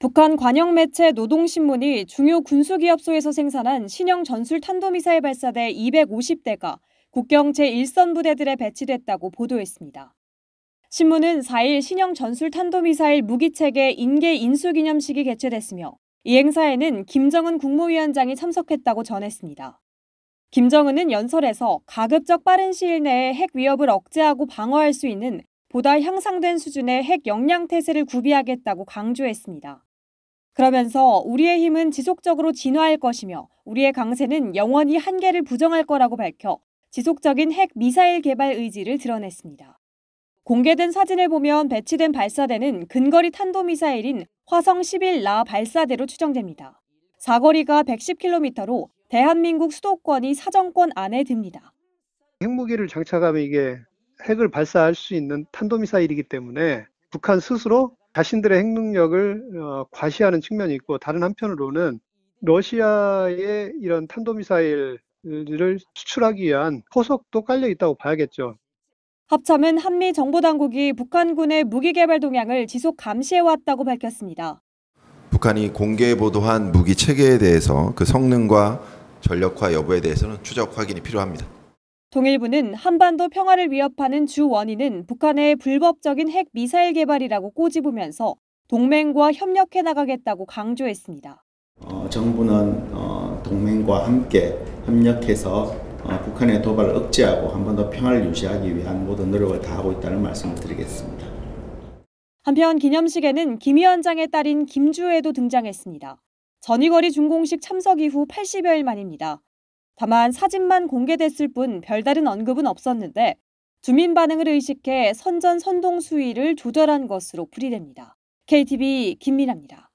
북한 관영 매체 노동신문이 중요 군수기업소에서 생산한 신형 전술 탄도미사일 발사대 250대가 국경 제1선 부대들에 배치됐다고 보도했습니다. 신문은 4일 신형 전술 탄도미사일 무기체계 인계 인수 기념식이 개최됐으며 이 행사에는 김정은 국무위원장이 참석했다고 전했습니다. 김정은은 연설에서 가급적 빠른 시일 내에 핵 위협을 억제하고 방어할 수 있는 보다 향상된 수준의 핵 역량 태세를 구비하겠다고 강조했습니다. 그러면서 우리의 힘은 지속적으로 진화할 것이며 우리의 강세는 영원히 한계를 부정할 거라고 밝혀 지속적인 핵 미사일 개발 의지를 드러냈습니다. 공개된 사진을 보면 배치된 발사대는 근거리 탄도미사일인 화성 11라 발사대로 추정됩니다. 사거리가 110km로 대한민국 수도권이 사정권 안에 듭니다. 핵무기를 장착하면 이게 핵을 발사할 수 있는 탄도미사일이기 때문에 북한 스스로 자신들의 핵능력을 어, 과시하는 측면이 있고 다른 한편으로는 러시아의 이런 탄도미사일을 수출하기 위한 포석도 깔려 있다고 봐야겠죠. 합참은 한미 정보당국이 북한군의 무기개발 동향을 지속 감시해왔다고 밝혔습니다. 북한이 공개 보도한 무기 체계에 대해서 그 성능과 전력화 여부에 대해서는 추적 확인이 필요합니다. 동일부는 한반도 평화를 위협하는 주 원인은 북한의 불법적인 핵 미사일 개발이라고 꼬집으면서 동맹과 협력해 나가겠다고 강조했습니다. 어, 정부는 어, 동맹과 함께 협력해서 어, 북한의 도발을 억제하고 한반도 평화를 유지하기 위한 모든 노력을 다하고 있다는 말씀을 드리겠습니다. 한편 기념식에는 김 위원장의 딸인 김주혜도 등장했습니다. 전위거리 준공식 참석 이후 80여일 만입니다. 다만 사진만 공개됐을 뿐 별다른 언급은 없었는데 주민 반응을 의식해 선전 선동 수위를 조절한 것으로 풀이됩니다. KTV 김민아입니다.